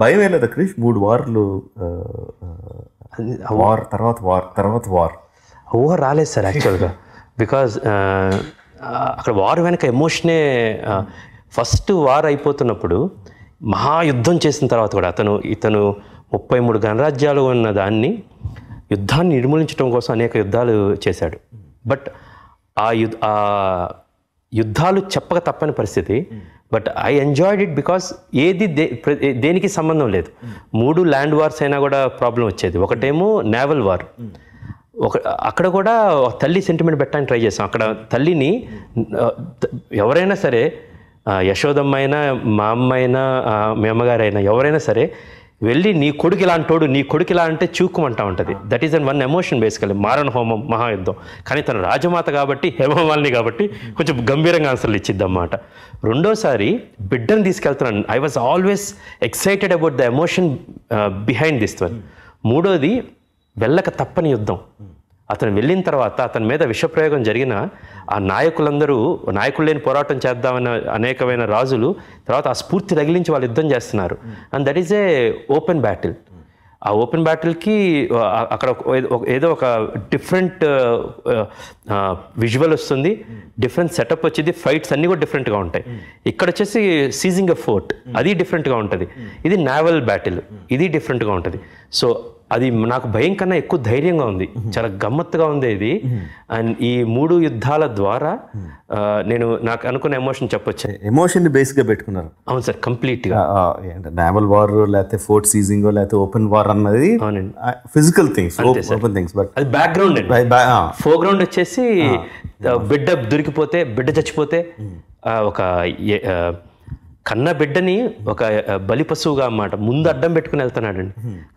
భయం వేయలేదు క్రిష్ మూడు వార్లు వార్ తర్వాత వార్ తర్వాత వార్ ఊహ రాలేదు సార్ యాక్చువల్గా బికాజ్ అక్కడ వార్ వెనక ఎమోషనే ఫస్ట్ వార్ అయిపోతున్నప్పుడు మహాయుద్ధం చేసిన తర్వాత కూడా అతను ఇతను ముప్పై మూడు గణరాజ్యాలు ఉన్న దాన్ని యుద్ధాన్ని నిర్మూలించడం కోసం అనేక యుద్ధాలు చేశాడు బట్ ఆ యుద్ధ యుద్ధాలు చెప్పక తప్పని పరిస్థితి hmm. But I enjoyed it because ఏది దే దేనికి సంబంధం లేదు మూడు ల్యాండ్ వార్స్ అయినా కూడా ప్రాబ్లం వచ్చేది ఒకటేమో నేవల్ వార్ ఒక అక్కడ కూడా తల్లి సెంటిమెంట్ పెట్టడానికి ట్రై చేసాం అక్కడ తల్లిని ఎవరైనా సరే యశోదమ్మ అయినా మా అమ్మ అయినా మీ అమ్మగారైనా ఎవరైనా సరే వెళ్ళి నీ కొడుకు ఇలాంటోడు నీ కొడుకు ఇలా అంటే చూకుమంటా ఉంటుంది that is an one emotion basically మారణ హోమం మహాయుద్ధం కానీ తను రాజమాత కాబట్టి హేమమాలిని కాబట్టి కొంచెం గంభీరంగా ఆన్సర్లు అన్నమాట రెండోసారి బిడ్డను తీసుకెళ్తున్నాను I was always excited about the emotion behind this one మూడోది వెళ్ళక తప్పని యుద్ధం అతను వెళ్ళిన తర్వాత అతని మీద విషప్రయోగం జరిగిన ఆ నాయకులందరూ నాయకులు లేని పోరాటం చేద్దామన్న అనేకమైన రాజులు తర్వాత ఆ స్ఫూర్తి తగిలించి వాళ్ళు యుద్ధం చేస్తున్నారు and that is a open battle ఆ ఓపెన్ బ్యాటిల్కి అక్కడ ఏదో ఒక డిఫరెంట్ విజువల్ వస్తుంది డిఫరెంట్ సెటప్ వచ్చింది ఫైట్స్ అన్నీ కూడా డిఫరెంట్గా ఉంటాయి ఇక్కడ వచ్చేసి సీజింగ్ ఎ ఫోర్ట్ అది డిఫరెంట్గా ఉంటుంది ఇది నావల్ బ్యాటిల్ ఇది డిఫరెంట్గా ఉంటుంది సో అది నాకు భయం కన్నా ఎక్కువ ధైర్యంగా ఉంది చాలా గమ్మత్తుగా ఉంది ఇది అండ్ ఈ మూడు యుద్ధాల ద్వారా నేను నాకు అనుకున్న ఎమోషన్ చెప్పొచ్చు ఎమోషన్ బేసిక్గా పెట్టుకున్నారు అవును సార్ కంప్లీట్గా నావల్ వార్ లేకపోతే ఫోర్ట్ సీజింగ్ లేకపోతే ఓపెన్ వార్ అన్నది physical things open things but అది బ్యాక్గ్రౌండ్ ఫోర్గ్రౌండ్ వచ్చేసి బిడ్డ దొరికిపోతే బిడ్డ చచ్చిపోతే ఒక కన్న బిడ్డని ఒక బలి పశువుగా అన్నమాట ముందు అడ్డం పెట్టుకుని అండి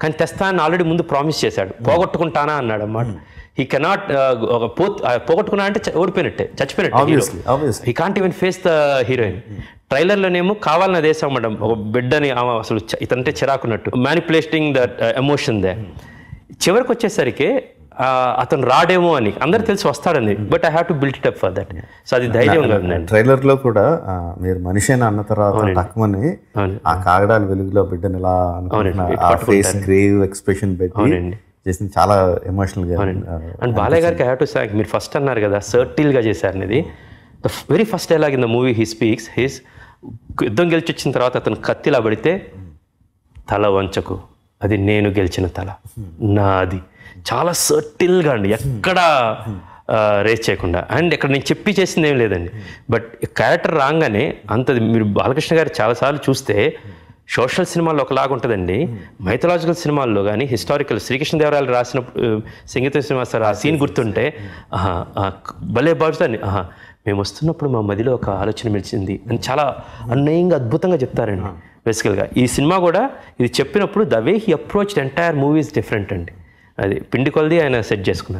కానీ తెస్తా అని ఆల్రెడీ ముందు ప్రామిస్ చేశాడు పోగొట్టుకుంటానా అన్నాడు అన్నమాట హీ కెనాట్ ఒక పో పోగొట్టుకున్నా అంటే ఓడిపోయినట్టే చచ్చిపోయినట్టే he can't even face the heroine ట్రైలర్లోనేమో కావాలని అదేసాం మేడం ఒక బిడ్డని అసలు ఇతనంటే చిరాకున్నట్టు మ్యానిపులేటింగ్ ద ఎమోషన్ దే చివరికి వచ్చేసరికి అతను రాడేమో అని అందరు hmm. తెలిసి వస్తాడని hmm. But I have to build it up for that so అది ధైర్యం ట్రైలర్ లో కూడా మీరు మనిషి అని అన్న తర్వాత తక్కువని ఆ కాగడాల వెలుగులో బిడ్డని ఇలా ఆ ఫేస్ గ్రేవ్ ఎక్స్ప్రెషన్ పెట్టి చేసింది చాలా ఎమోషనల్ గా అండ్ బాలయ్య గారికి ఐ హావ్ టు మీరు ఫస్ట్ అన్నారు కదా సర్టిల్ గా చేశారు అనేది the very first dialogue in the movie he speaks he's యుద్ధం గెలిచి వచ్చిన తర్వాత అతను కత్తిలా పడితే hmm. తల వంచకు అది నేను గెలిచిన తల నాది చాలా సర్టిల్గా అండి ఎక్కడ రేస్ చేయకుండా అండ్ ఇక్కడ నేను చెప్పి చేసింది ఏం లేదండి బట్ క్యారెక్టర్ రాగానే అంతది మీరు బాలకృష్ణ గారు చాలాసార్లు చూస్తే సోషల్ సినిమాల్లో ఒకలాగా ఉంటుందండి మైథలాజికల్ సినిమాల్లో కానీ హిస్టారికల్ శ్రీకృష్ణదేవరాయలు రాసిన సినిమా సార్ ఆ సీన్ గుర్తుంటే భలే బాగుతుంది మేము వస్తున్నప్పుడు మా మదిలో ఒక ఆలోచన మిలిచింది అని చాలా అన్యాయంగా అద్భుతంగా చెప్తారండి బేసికల్గా ఈ సినిమా కూడా ఇది చెప్పినప్పుడు the way he approach entire movies different అండి అది పిండి కొలది ఆయన సెట్ చేసుకున్నారు